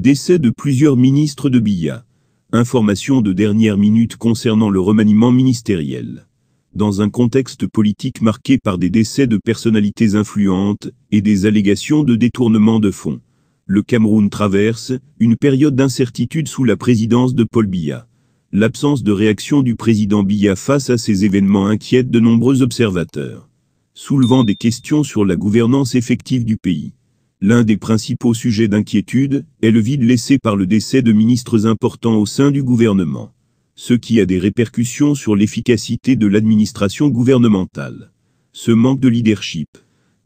Décès de plusieurs ministres de Biya. Informations de dernière minute concernant le remaniement ministériel. Dans un contexte politique marqué par des décès de personnalités influentes et des allégations de détournement de fonds, le Cameroun traverse une période d'incertitude sous la présidence de Paul Biya. L'absence de réaction du président Biya face à ces événements inquiète de nombreux observateurs, soulevant des questions sur la gouvernance effective du pays. L'un des principaux sujets d'inquiétude est le vide laissé par le décès de ministres importants au sein du gouvernement, ce qui a des répercussions sur l'efficacité de l'administration gouvernementale. Ce manque de leadership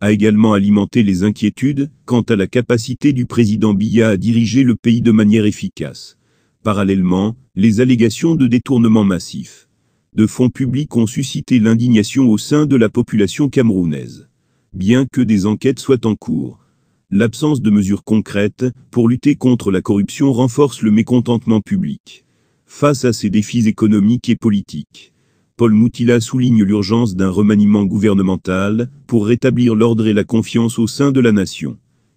a également alimenté les inquiétudes quant à la capacité du président Biya à diriger le pays de manière efficace. Parallèlement, les allégations de détournement massif de fonds publics ont suscité l'indignation au sein de la population camerounaise. Bien que des enquêtes soient en cours, l'absence de mesures concrètes pour lutter contre la corruption renforce le mécontentement public. Face à ces défis économiques et politiques, Paul Moutila souligne l'urgence d'un remaniement gouvernemental pour rétablir l'ordre et la confiance au sein de la nation.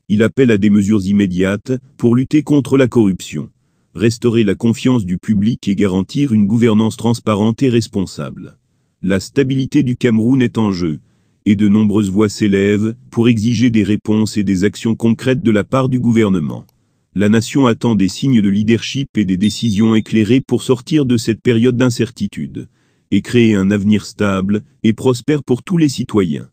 Il appelle à des mesures immédiates pour lutter contre la corruption, restaurer la confiance du public et garantir une gouvernance transparente et responsable. La stabilité du Cameroun est en jeu, et de nombreuses voix s'élèvent pour exiger des réponses et des actions concrètes de la part du gouvernement. La nation attend des signes de leadership et des décisions éclairées pour sortir de cette période d'incertitude et créer un avenir stable et prospère pour tous les citoyens.